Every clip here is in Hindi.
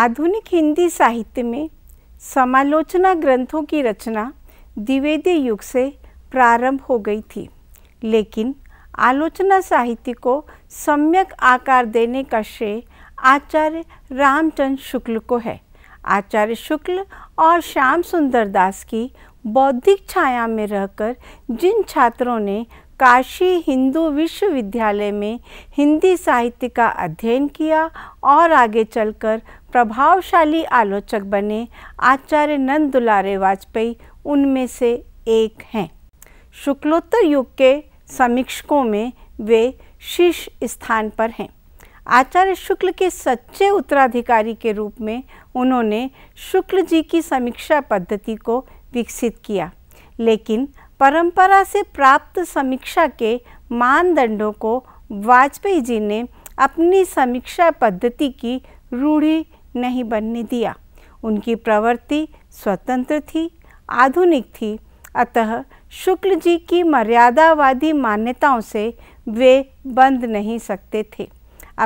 आधुनिक हिंदी साहित्य में समालोचना ग्रंथों की रचना द्विवेदी युग से प्रारंभ हो गई थी लेकिन आलोचना साहित्य को सम्यक आकार देने का श्रेय आचार्य रामचंद्र शुक्ल को है आचार्य शुक्ल और श्याम सुंदर दास की बौद्धिक छाया में रहकर जिन छात्रों ने काशी हिंदू विश्वविद्यालय में हिंदी साहित्य का अध्ययन किया और आगे चलकर प्रभावशाली आलोचक बने आचार्य नंद दुलारे वाजपेयी उनमें से एक हैं शुक्लोत्तर युग के समीक्षकों में वे शीर्ष स्थान पर हैं आचार्य शुक्ल के सच्चे उत्तराधिकारी के रूप में उन्होंने शुक्ल जी की समीक्षा पद्धति को विकसित किया लेकिन परंपरा से प्राप्त समीक्षा के मानदंडों को वाजपेयी जी ने अपनी समीक्षा पद्धति की रूढ़ी नहीं बनने दिया उनकी प्रवृत्ति स्वतंत्र थी आधुनिक थी अतः शुक्ल जी की मर्यादावादी मान्यताओं से वे बंध नहीं सकते थे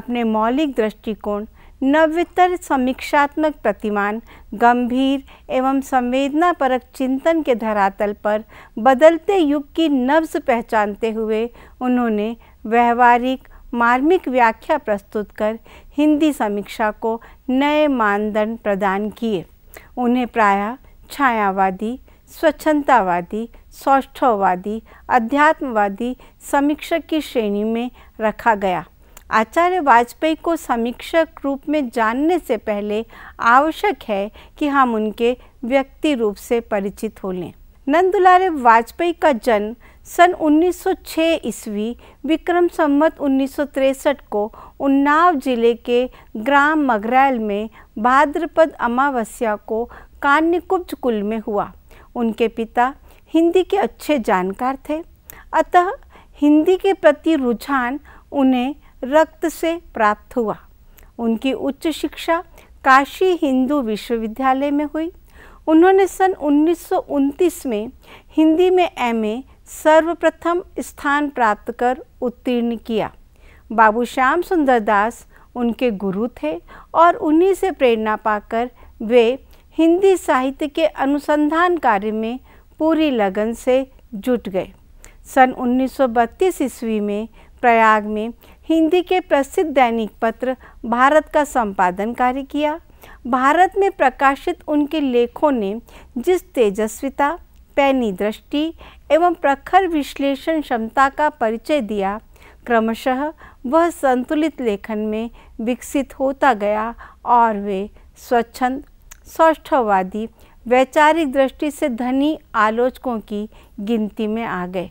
अपने मौलिक दृष्टिकोण नव्यतर समीक्षात्मक प्रतिमान गंभीर एवं संवेदनापरक चिंतन के धरातल पर बदलते युग की नब्ज पहचानते हुए उन्होंने व्यवहारिक मार्मिक व्याख्या प्रस्तुत कर हिंदी समीक्षा को नए मानदंड प्रदान किए उन्हें प्रायः छायावादी स्वच्छतावादी सौष्ठववादी अध्यात्मवादी समीक्षक की श्रेणी में रखा गया आचार्य वाजपेयी को समीक्षक रूप में जानने से पहले आवश्यक है कि हम उनके व्यक्ति रूप से परिचित हो लें नंदुलारे वाजपेयी का जन्म सन 1906 ईस्वी विक्रम संवत उन्नीस को उन्नाव जिले के ग्राम मगरैल में भाद्रपद अमावस्या को कान्यकुब्ज कुल में हुआ उनके पिता हिंदी के अच्छे जानकार थे अतः हिंदी के प्रति रुझान उन्हें रक्त से प्राप्त हुआ उनकी उच्च शिक्षा काशी हिंदू विश्वविद्यालय में हुई उन्होंने सन उन्नीस में हिंदी में एमए सर्वप्रथम स्थान प्राप्त कर उत्तीर्ण किया बाबू श्याम सुंदर दास उनके गुरु थे और उन्हीं से प्रेरणा पाकर वे हिंदी साहित्य के अनुसंधान कार्य में पूरी लगन से जुट गए सन 1932 ईस्वी में प्रयाग में हिंदी के प्रसिद्ध दैनिक पत्र भारत का संपादन कार्य किया भारत में प्रकाशित उनके लेखों ने जिस तेजस्विता पैनी दृष्टि एवं प्रखर विश्लेषण क्षमता का परिचय दिया क्रमशः वह संतुलित लेखन में विकसित होता गया और वे स्वच्छंद सौष्ठवादी वैचारिक दृष्टि से धनी आलोचकों की गिनती में आ गए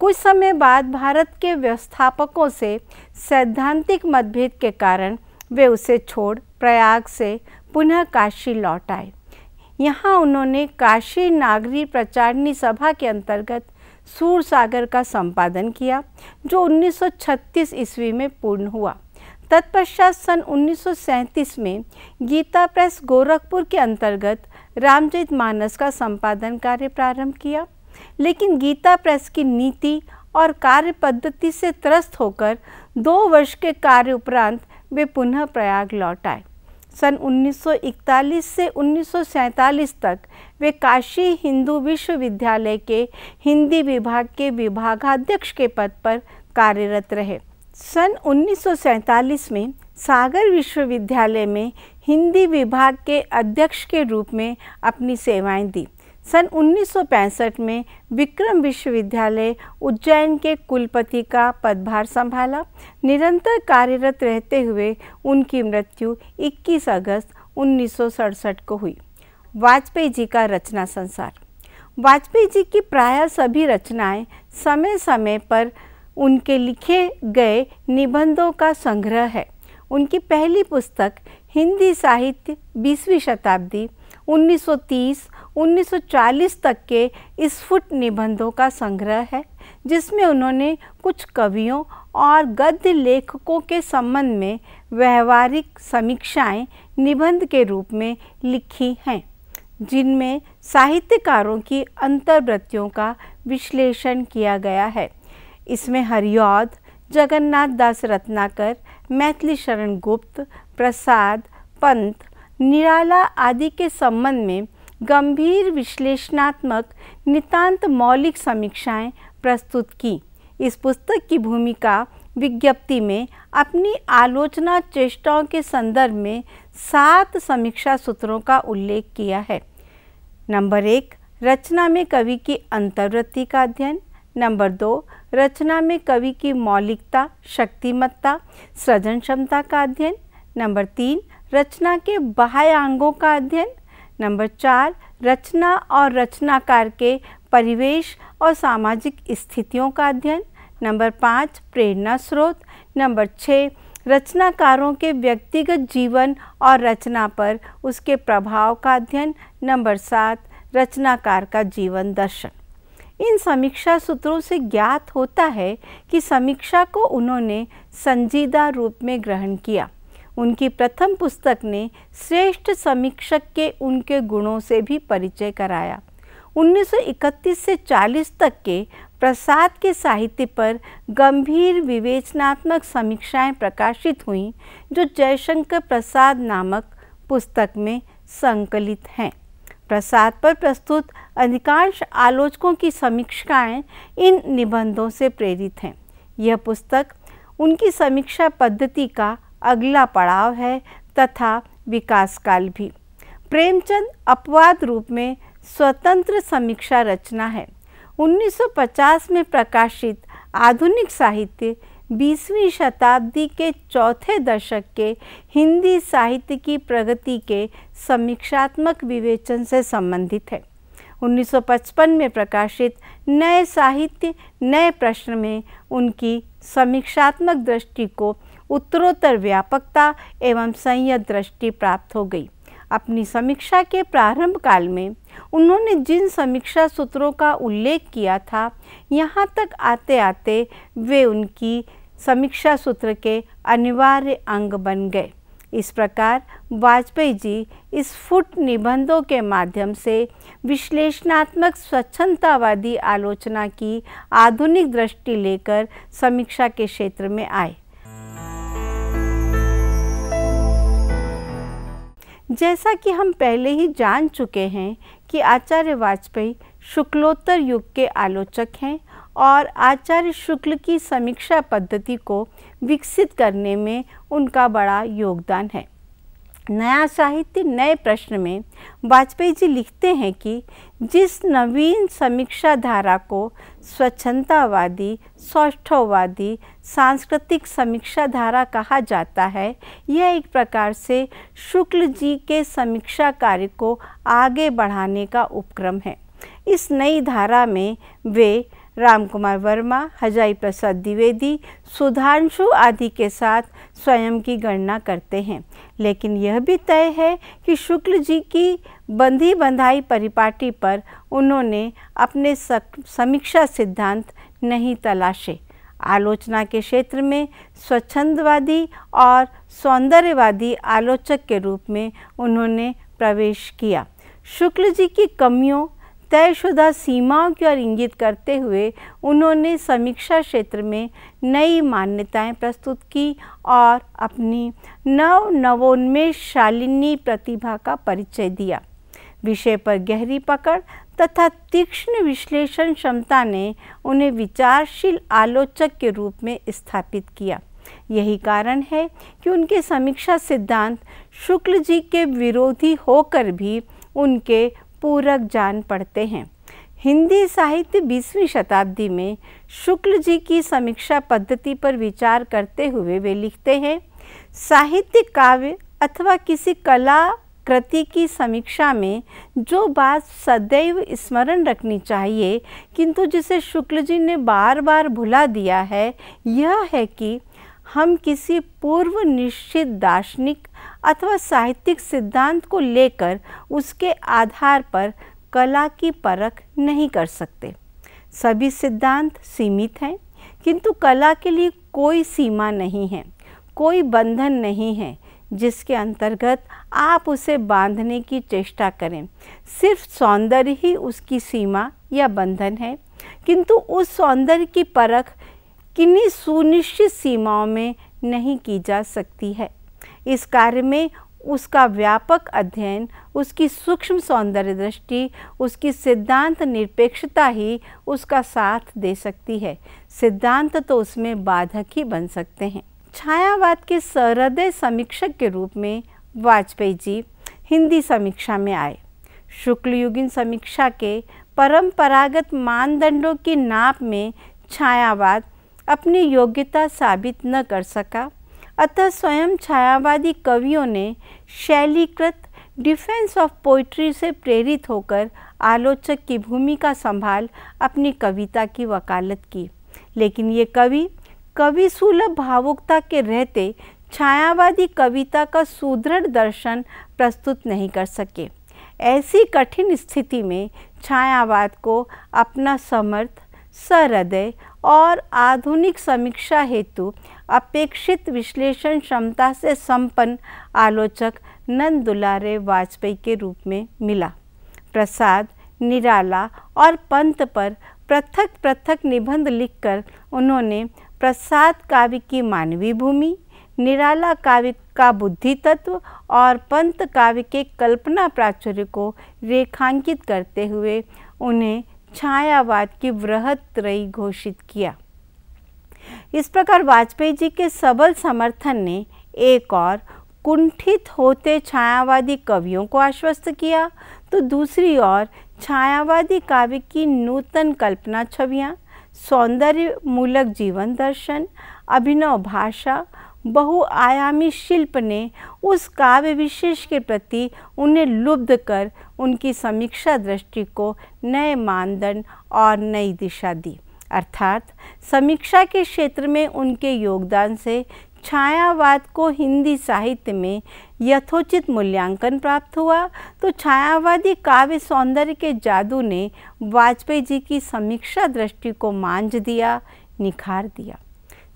कुछ समय बाद भारत के व्यवस्थापकों से सैद्धांतिक मतभेद के कारण वे उसे छोड़ प्रयाग से पुनः काशी लौट आए यहाँ उन्होंने काशी नागरी प्रचारणी सभा के अंतर्गत सूर सागर का संपादन किया जो 1936 ईस्वी में पूर्ण हुआ तत्पश्चात सन 1937 में गीता प्रेस गोरखपुर के अंतर्गत रामचरित मानस का संपादन कार्य प्रारंभ किया लेकिन गीता प्रेस की नीति और कार्य पद्धति से त्रस्त होकर दो वर्ष के कार्य उपरांत वे पुनः प्रयाग लौट आए सन 1941 से 1947 तक वे काशी हिंदू विश्वविद्यालय के हिंदी विभाग के विभागाध्यक्ष के पद पर कार्यरत रहे सन 1947 में सागर विश्वविद्यालय में हिंदी विभाग के अध्यक्ष के रूप में अपनी सेवाएं दी सन उन्नीस में विक्रम विश्वविद्यालय उज्जैन के कुलपति का पदभार संभाला निरंतर कार्यरत रहते हुए उनकी मृत्यु 21 अगस्त उन्नीस को हुई वाजपेयी जी का रचना संसार वाजपेयी जी की प्रायः सभी रचनाएं समय समय पर उनके लिखे गए निबंधों का संग्रह है उनकी पहली पुस्तक हिंदी साहित्य 20वीं शताब्दी 1930 1940 तक के स्फुट निबंधों का संग्रह है जिसमें उन्होंने कुछ कवियों और गद्य लेखकों के संबंध में व्यवहारिक समीक्षाएं निबंध के रूप में लिखी हैं जिनमें साहित्यकारों की अंतर्वृत्तियों का विश्लेषण किया गया है इसमें हरिऔध जगन्नाथ दास रत्नाकर मैथिली शरण गुप्त प्रसाद पंत निराला आदि के संबंध में गंभीर विश्लेषणात्मक नितांत मौलिक समीक्षाएं प्रस्तुत की इस पुस्तक की भूमिका विज्ञप्ति में अपनी आलोचना चेष्टाओं के संदर्भ में सात समीक्षा सूत्रों का उल्लेख किया है नंबर एक रचना में कवि की अंतर्वृत्ति का अध्ययन नंबर दो रचना में कवि की मौलिकता शक्तिमत्ता सृजन क्षमता का अध्ययन नंबर तीन रचना के बाह्य अंगों का अध्ययन नंबर चार रचना और रचनाकार के परिवेश और सामाजिक स्थितियों का अध्ययन नंबर पाँच प्रेरणा स्रोत नंबर छः रचनाकारों के व्यक्तिगत जीवन और रचना पर उसके प्रभाव का अध्ययन नंबर सात रचनाकार का जीवन दर्शन इन समीक्षा सूत्रों से ज्ञात होता है कि समीक्षा को उन्होंने संजीदा रूप में ग्रहण किया उनकी प्रथम पुस्तक ने श्रेष्ठ समीक्षक के उनके गुणों से भी परिचय कराया 1931 से 40 तक के प्रसाद के साहित्य पर गंभीर विवेचनात्मक समीक्षाएं प्रकाशित हुईं जो जयशंकर प्रसाद नामक पुस्तक में संकलित हैं प्रसाद पर प्रस्तुत अधिकांश आलोचकों की समीक्षाएं इन निबंधों से प्रेरित हैं यह पुस्तक उनकी समीक्षा पद्धति का अगला पड़ाव है तथा विकास काल भी प्रेमचंद अपवाद रूप में स्वतंत्र समीक्षा रचना है 1950 में प्रकाशित आधुनिक साहित्य 20वीं शताब्दी के चौथे दशक के हिंदी साहित्य की प्रगति के समीक्षात्मक विवेचन से संबंधित है 1955 में प्रकाशित नए साहित्य नए प्रश्न में उनकी समीक्षात्मक दृष्टि को उत्तरोत्तर व्यापकता एवं संयत दृष्टि प्राप्त हो गई अपनी समीक्षा के प्रारंभ काल में उन्होंने जिन समीक्षा सूत्रों का उल्लेख किया था यहाँ तक आते आते वे उनकी समीक्षा सूत्र के अनिवार्य अंग बन गए इस प्रकार वाजपेयी जी इस फुट निबंधों के माध्यम से विश्लेषणात्मक स्वच्छतावादी आलोचना की आधुनिक दृष्टि लेकर समीक्षा के क्षेत्र में आए जैसा कि हम पहले ही जान चुके हैं कि आचार्य वाजपेयी शुक्लोत्तर युग के आलोचक हैं और आचार्य शुक्ल की समीक्षा पद्धति को विकसित करने में उनका बड़ा योगदान है नया साहित्य नए प्रश्न में वाजपेयी जी लिखते हैं कि जिस नवीन समीक्षा धारा को स्वच्छतावादी सौष्ठववादी सांस्कृतिक समीक्षा धारा कहा जाता है यह एक प्रकार से शुक्ल जी के समीक्षा कार्य को आगे बढ़ाने का उपक्रम है इस नई धारा में वे राम कुमार वर्मा हजाई प्रसाद द्विवेदी सुधांशु आदि के साथ स्वयं की गणना करते हैं लेकिन यह भी तय है कि शुक्ल जी की बंधी बंधाई परिपाटी पर उन्होंने अपने समीक्षा सिद्धांत नहीं तलाशे आलोचना के क्षेत्र में स्वच्छंदवादी और सौंदर्यवादी आलोचक के रूप में उन्होंने प्रवेश किया शुक्ल जी की कमियों तयशुदा सीमाओं की ओर इंगित करते हुए उन्होंने समीक्षा क्षेत्र में नई मान्यताएं प्रस्तुत की और अपनी नव नवोन्मेष शालिनी प्रतिभा का परिचय दिया विषय पर गहरी पकड़ तथा तीक्ष्ण विश्लेषण क्षमता ने उन्हें विचारशील आलोचक के रूप में स्थापित किया यही कारण है कि उनके समीक्षा सिद्धांत शुक्ल जी के विरोधी होकर भी उनके पूरक जान पड़ते हैं हिंदी साहित्य बीसवीं शताब्दी में शुक्ल जी की समीक्षा पद्धति पर विचार करते हुए वे लिखते हैं साहित्य काव्य अथवा किसी कला कृति की समीक्षा में जो बात सदैव स्मरण रखनी चाहिए किंतु जिसे शुक्ल जी ने बार बार भुला दिया है यह है कि हम किसी पूर्व निश्चित दार्शनिक अथवा साहित्यिक सिद्धांत को लेकर उसके आधार पर कला की परख नहीं कर सकते सभी सिद्धांत सीमित हैं किंतु कला के लिए कोई सीमा नहीं है कोई बंधन नहीं है जिसके अंतर्गत आप उसे बांधने की चेष्टा करें सिर्फ सौंदर्य ही उसकी सीमा या बंधन है किंतु उस सौंदर्य की परख किन्हीं सुनिश्चित सीमाओं में नहीं की जा सकती है इस कार्य में उसका व्यापक अध्ययन उसकी सूक्ष्म सौंदर्य दृष्टि उसकी सिद्धांत निरपेक्षता ही उसका साथ दे सकती है सिद्धांत तो उसमें बाधक ही बन सकते हैं छायावाद के सहृदय समीक्षक के रूप में वाजपेयी जी हिंदी समीक्षा में आए युगिन समीक्षा के परंपरागत मानदंडों की नाप में छायावाद अपनी योग्यता साबित न कर सका अतः स्वयं छायावादी कवियों ने शैलीकृत डिफेंस ऑफ पोइट्री से प्रेरित होकर आलोचक की भूमिका संभाल अपनी कविता की वकालत की लेकिन ये कवि कवि सुलभ भावुकता के रहते छायावादी कविता का सुदृढ़ दर्शन प्रस्तुत नहीं कर सके ऐसी कठिन स्थिति में छायावाद को अपना समर्थ सहृदय और आधुनिक समीक्षा हेतु अपेक्षित विश्लेषण क्षमता से संपन्न आलोचक नंद दुलारे वाजपेयी के रूप में मिला प्रसाद निराला और पंत पर पृथक पृथक निबंध लिखकर उन्होंने प्रसाद काव्य की मानवीय भूमि निराला काव्य का बुद्धि तत्व और पंत काव्य के कल्पना प्राचुर्य को रेखांकित करते हुए उन्हें छायावाद की वृहत त्रयी घोषित किया इस प्रकार वाजपेयी जी के सबल समर्थन ने एक और कुंठित होते छायावादी कवियों को आश्वस्त किया तो दूसरी ओर छायावादी काव्य की नूतन कल्पना छवियाँ सौंदर्य मूलक जीवन दर्शन अभिनव भाषा बहुआयामी शिल्प ने उस काव्य विशेष के प्रति उन्हें लुब्ध कर उनकी समीक्षा दृष्टि को नए मानदंड और नई दिशा दी अर्थात समीक्षा के क्षेत्र में उनके योगदान से छायावाद को हिंदी साहित्य में यथोचित मूल्यांकन प्राप्त हुआ तो छायावादी काव्य सौंदर्य के जादू ने वाजपेयी जी की समीक्षा दृष्टि को मांझ दिया निखार दिया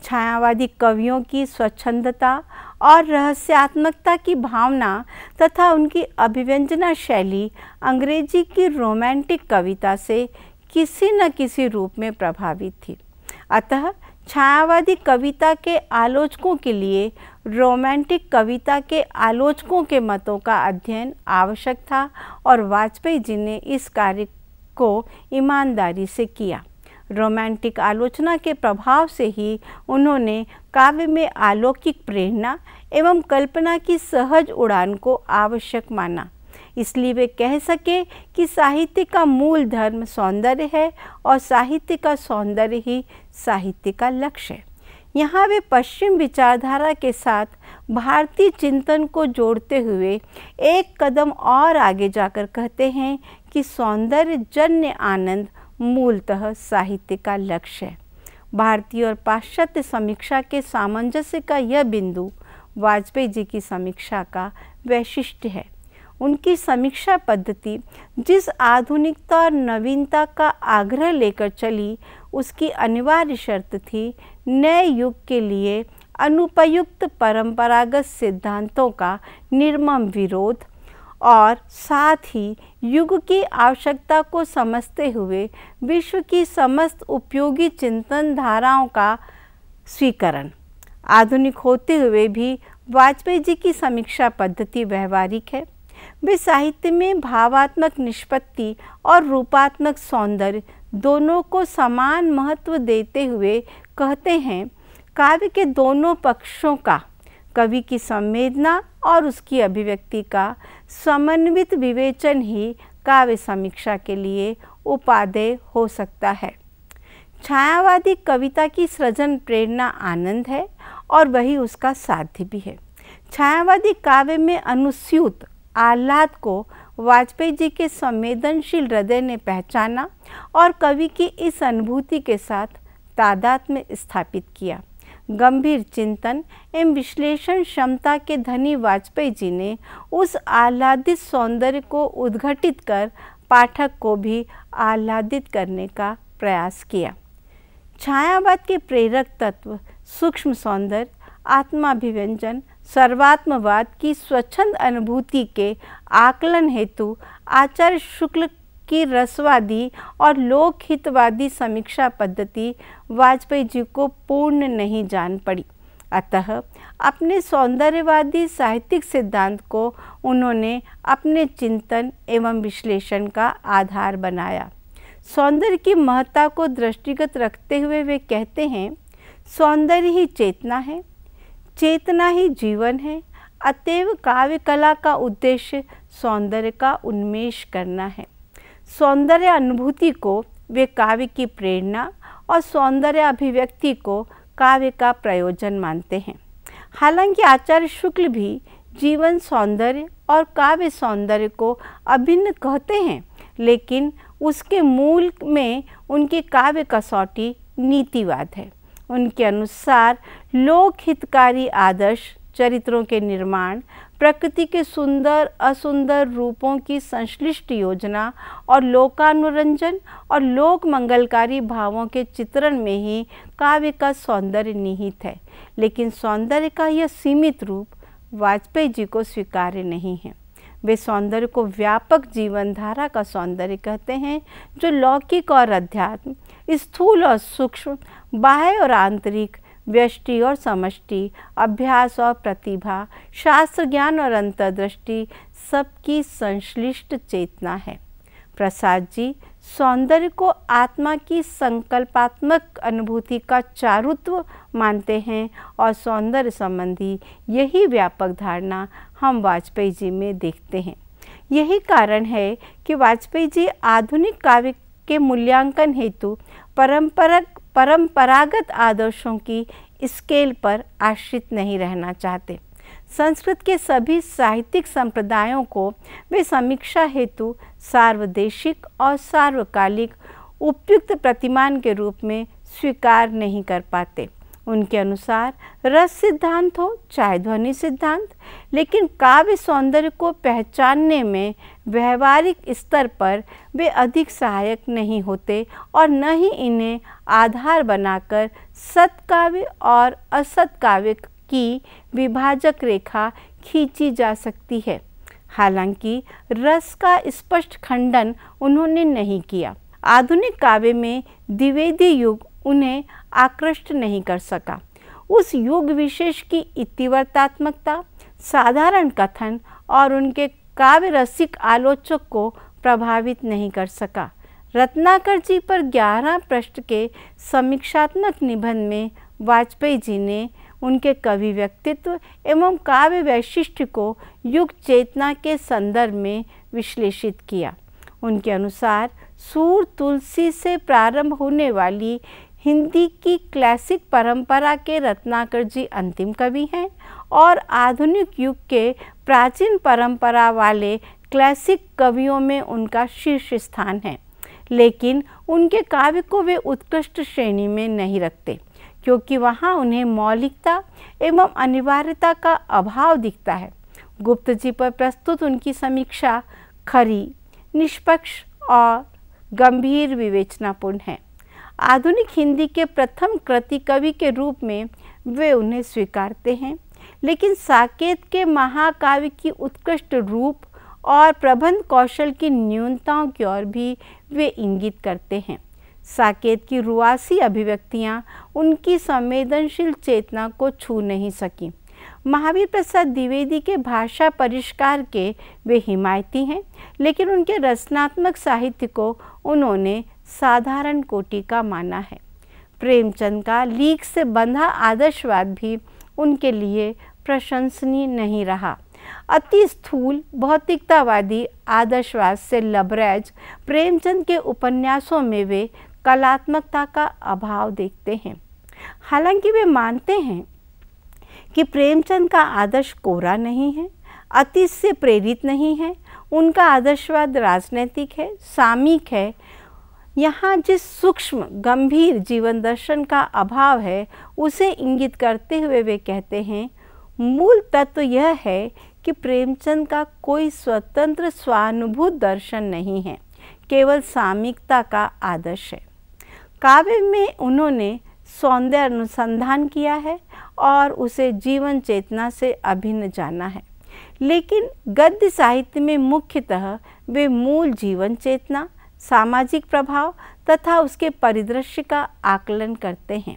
छायावादी कवियों की स्वच्छंदता और रहस्यात्मकता की भावना तथा उनकी अभिव्यंजना शैली अंग्रेजी की रोमांटिक कविता से किसी न किसी रूप में प्रभावित थी अतः छायावादी कविता के आलोचकों के लिए रोमांटिक कविता के आलोचकों के मतों का अध्ययन आवश्यक था और वाजपेयी जी ने इस कार्य को ईमानदारी से किया रोमांटिक आलोचना के प्रभाव से ही उन्होंने काव्य में अलौकिक प्रेरणा एवं कल्पना की सहज उड़ान को आवश्यक माना इसलिए वे कह सके कि साहित्य का मूल धर्म सौंदर्य है और साहित्य का सौंदर्य ही साहित्य का लक्ष्य है यहाँ वे पश्चिम विचारधारा के साथ भारतीय चिंतन को जोड़ते हुए एक कदम और आगे जाकर कहते हैं कि सौंदर्य जन्य आनंद मूलतः साहित्य का लक्ष्य है भारतीय और पाश्चात्य समीक्षा के सामंजस्य का यह बिंदु वाजपेयी जी की समीक्षा का वैशिष्ट्य है उनकी समीक्षा पद्धति जिस आधुनिकता और नवीनता का आग्रह लेकर चली उसकी अनिवार्य शर्त थी नए युग के लिए अनुपयुक्त परंपरागत सिद्धांतों का निर्मम विरोध और साथ ही युग की आवश्यकता को समझते हुए विश्व की समस्त उपयोगी चिंतन धाराओं का स्वीकरण आधुनिक होते हुए भी वाजपेयी जी की समीक्षा पद्धति व्यवहारिक है वे साहित्य में भावात्मक निष्पत्ति और रूपात्मक सौंदर्य दोनों को समान महत्व देते हुए कहते हैं काव्य के दोनों पक्षों का कवि की संवेदना और उसकी अभिव्यक्ति का समन्वित विवेचन ही काव्य समीक्षा के लिए उपादेय हो सकता है छायावादी कविता की सृजन प्रेरणा आनंद है और वही उसका साध्य भी है छायावादी काव्य में अनुस्यूत आह्लाद को वाजपेयी जी के संवेदनशील हृदय ने पहचाना और कवि की इस अनुभूति के साथ तादाद में स्थापित किया गंभीर चिंतन एवं विश्लेषण क्षमता के धनी वाजपेयी जी ने उस आह्लादित सौंदर्य को उद्घटित कर पाठक को भी आह्लादित करने का प्रयास किया छायावाद के प्रेरक तत्व सूक्ष्म सौंदर्य आत्माभिव्यंजन सर्वात्मवाद की स्वच्छंद अनुभूति के आकलन हेतु आचार्य शुक्ल की रसवादी और लोकहितवादी समीक्षा पद्धति वाजपेयी जी को पूर्ण नहीं जान पड़ी अतः अपने सौंदर्यवादी साहित्यिक सिद्धांत को उन्होंने अपने चिंतन एवं विश्लेषण का आधार बनाया सौंदर्य की महत्ता को दृष्टिगत रखते हुए वे कहते हैं सौंदर्य ही चेतना है चेतना ही जीवन है अतएव काव्य कला का उद्देश्य सौंदर्य का उन्मेष करना है सौंदर्य अनुभूति को वे काव्य की प्रेरणा और सौंदर्य अभिव्यक्ति को काव्य का प्रयोजन मानते हैं हालांकि आचार्य शुक्ल भी जीवन सौंदर्य और काव्य सौंदर्य को अभिन्न कहते हैं लेकिन उसके मूल में उनकी काव्य कसौटी नीतिवाद है उनके अनुसार लोक हितकारी आदर्श चरित्रों के निर्माण प्रकृति के सुंदर असुंदर रूपों की संश्लिष्ट योजना और लोकानुरंजन और लोक मंगलकारी भावों के चित्रण में ही काव्य का सौंदर्य निहित है लेकिन सौंदर्य का यह सीमित रूप वाजपेयी जी को स्वीकार्य नहीं है वे सौंदर्य को व्यापक जीवनधारा का सौंदर्य कहते हैं जो लौकिक और अध्यात्म स्थूल और सूक्ष्म बाह्य और आंतरिक व्यष्टि और समष्टि अभ्यास और प्रतिभा शास्त्र ज्ञान और अंतर्दृष्टि सबकी संश्लिष्ट चेतना है प्रसाद जी सौंदर्य को आत्मा की संकल्पात्मक अनुभूति का चारुत्व मानते हैं और सौंदर्य संबंधी यही व्यापक धारणा हम वाजपेयी जी में देखते हैं यही कारण है कि वाजपेयी जी आधुनिक काव्य के मूल्यांकन हेतु परंपरक परंपरागत आदर्शों की स्केल पर आश्रित नहीं रहना चाहते संस्कृत के सभी साहित्यिक संप्रदायों को वे समीक्षा हेतु सार्वदेशिक और सार्वकालिक उपयुक्त प्रतिमान के रूप में स्वीकार नहीं कर पाते उनके अनुसार रस सिद्धांत हो चाहे ध्वनि सिद्धांत लेकिन काव्य सौंदर्य को पहचानने में व्यवहारिक स्तर पर वे अधिक सहायक नहीं होते और न ही इन्हें आधार बनाकर सत्काव्य और असत काव्य की विभाजक रेखा खींची जा सकती है हालांकि रस का स्पष्ट खंडन उन्होंने नहीं किया आधुनिक काव्य में द्विवेदी युग उन्हें आकृष्ट नहीं कर सका उस युग विशेष की इतिवर्तात्मकता साधारण कथन और उनके काव्य रसिक आलोचक को प्रभावित नहीं कर सका रत्नाकर जी पर 11 पृष्ठ के समीक्षात्मक निबंध में वाजपेयी जी ने उनके कवि व्यक्तित्व एवं काव्य वैशिष्ट्य को युग चेतना के संदर्भ में विश्लेषित किया उनके अनुसार सूर तुलसी से प्रारंभ होने वाली हिंदी की क्लासिक परंपरा के रत्नाकर जी अंतिम कवि हैं और आधुनिक युग के प्राचीन परंपरा वाले क्लासिक कवियों में उनका शीर्ष स्थान है लेकिन उनके काव्य को वे उत्कृष्ट श्रेणी में नहीं रखते क्योंकि वहाँ उन्हें मौलिकता एवं अनिवार्यता का अभाव दिखता है गुप्त जी पर प्रस्तुत उनकी समीक्षा खरी निष्पक्ष और गंभीर विवेचनापूर्ण है आधुनिक हिंदी के प्रथम कृति कवि के रूप में वे उन्हें स्वीकारते हैं लेकिन साकेत के महाकाव्य की उत्कृष्ट रूप और प्रबंध कौशल की न्यूनताओं की ओर भी वे इंगित करते हैं साकेत की रुआसी अभिव्यक्तियाँ उनकी संवेदनशील चेतना को छू नहीं सकीं महावीर प्रसाद द्विवेदी के भाषा परिष्कार के वे हिमायती हैं लेकिन उनके रचनात्मक साहित्य को उन्होंने साधारण कोटि का माना है प्रेमचंद का लीक से बंधा आदर्शवाद भी उनके लिए प्रशंसनीय नहीं रहा अति स्थूल भौतिकतावादी आदर्शवाद से लबरेज प्रेमचंद के उपन्यासों में वे कलात्मकता का अभाव देखते हैं हालांकि वे मानते हैं कि प्रेमचंद का आदर्श कोरा नहीं है अतिश से प्रेरित नहीं है उनका आदर्शवाद राजनैतिक है सामयिक है यहाँ जिस सूक्ष्म गंभीर जीवन दर्शन का अभाव है उसे इंगित करते हुए वे कहते हैं मूल तत्व यह है कि प्रेमचंद का कोई स्वतंत्र स्वानुभूत दर्शन नहीं है केवल सामिकता का आदर्श है काव्य में उन्होंने सौंदर्य अनुसंधान किया है और उसे जीवन चेतना से अभिन्न जाना है लेकिन गद्य साहित्य में मुख्यतः वे मूल जीवन चेतना सामाजिक प्रभाव तथा उसके परिदृश्य का आकलन करते हैं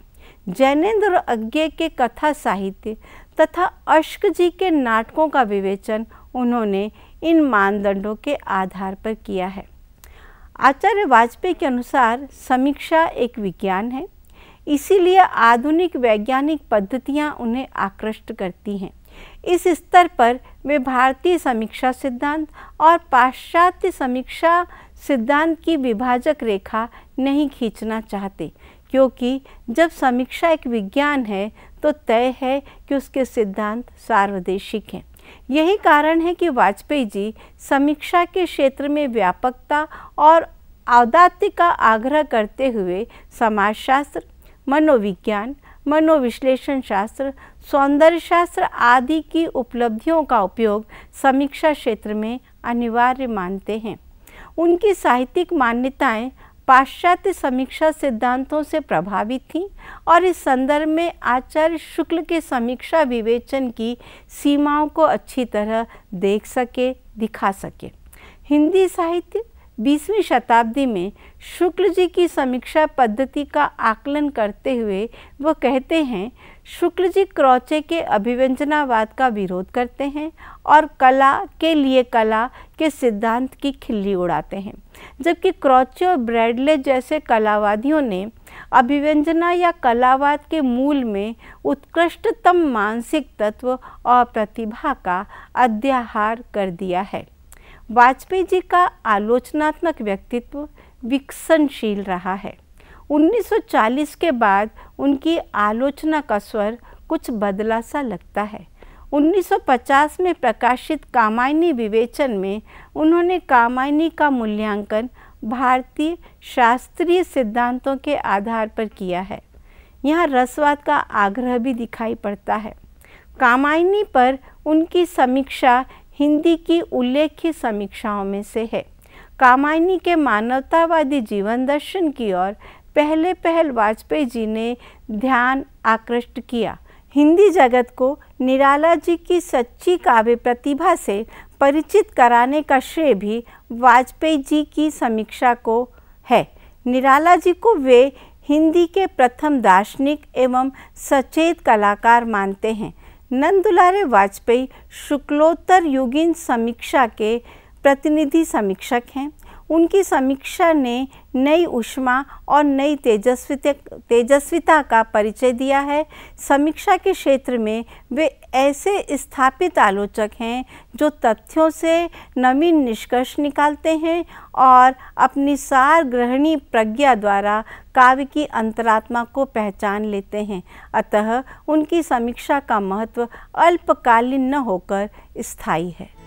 जैनेन्द्र अज्ञे के कथा साहित्य तथा अश्क जी के नाटकों का विवेचन उन्होंने इन मानदंडों के आधार पर किया है आचार्य वाजपेयी के अनुसार समीक्षा एक विज्ञान है इसीलिए आधुनिक वैज्ञानिक पद्धतियाँ उन्हें आकृष्ट करती हैं इस स्तर पर वे भारतीय समीक्षा सिद्धांत और पाश्चात्य समीक्षा सिद्धांत की विभाजक रेखा नहीं खींचना चाहते क्योंकि जब समीक्षा एक विज्ञान है तो तय है कि उसके सिद्धांत सार्वदेशिक हैं यही कारण है कि वाजपेयी जी समीक्षा के क्षेत्र में व्यापकता और औदात्य का आग्रह करते हुए समाजशास्त्र मनोविज्ञान मनोविश्लेषण शास्त्र सौंदर्य शास्त्र आदि की उपलब्धियों का उपयोग समीक्षा क्षेत्र में अनिवार्य मानते हैं उनकी साहित्यिक मान्यताएं पाश्चात्य समीक्षा सिद्धांतों से प्रभावित थीं और इस संदर्भ में आचार्य शुक्ल के समीक्षा विवेचन की सीमाओं को अच्छी तरह देख सके दिखा सके हिंदी साहित्य बीसवीं शताब्दी में शुक्ल जी की समीक्षा पद्धति का आकलन करते हुए वो कहते हैं शुक्ल जी क्रौचे के अभिव्यंजनावाद का विरोध करते हैं और कला के लिए कला के सिद्धांत की खिल्ली उड़ाते हैं जबकि क्रौचे और ब्रैडले जैसे कलावादियों ने अभिव्यंजना या कलावाद के मूल में उत्कृष्टतम मानसिक तत्व और प्रतिभा का अध्याहार कर दिया है वाजपेयी जी का आलोचनात्मक व्यक्तित्व विकसनशील रहा है 1940 के बाद उनकी आलोचना का स्वर कुछ बदला सा लगता है 1950 में प्रकाशित कामायनी विवेचन में उन्होंने कामायनी का मूल्यांकन भारतीय शास्त्रीय सिद्धांतों के आधार पर किया है यहाँ रसवाद का आग्रह भी दिखाई पड़ता है कामायनी पर उनकी समीक्षा हिंदी की उल्लेखित समीक्षाओं में से है कामायनी के मानवतावादी जीवन दर्शन की ओर पहले पहल वाजपेयी जी ने ध्यान आकृष्ट किया हिंदी जगत को निराला जी की सच्ची काव्य प्रतिभा से परिचित कराने का श्रेय भी वाजपेयी जी की समीक्षा को है निराला जी को वे हिंदी के प्रथम दार्शनिक एवं सचेत कलाकार मानते हैं नंदुलारे वाजपेयी शुक्लोत्तर युगीन समीक्षा के प्रतिनिधि समीक्षक हैं उनकी समीक्षा ने नई उष्मा और नई तेजस्वी तेजस्विता का परिचय दिया है समीक्षा के क्षेत्र में वे ऐसे स्थापित आलोचक हैं जो तथ्यों से नवीन निष्कर्ष निकालते हैं और अपनी सार ग्रहणी प्रज्ञा द्वारा काव्य की अंतरात्मा को पहचान लेते हैं अतः उनकी समीक्षा का महत्व अल्पकालीन न होकर स्थायी है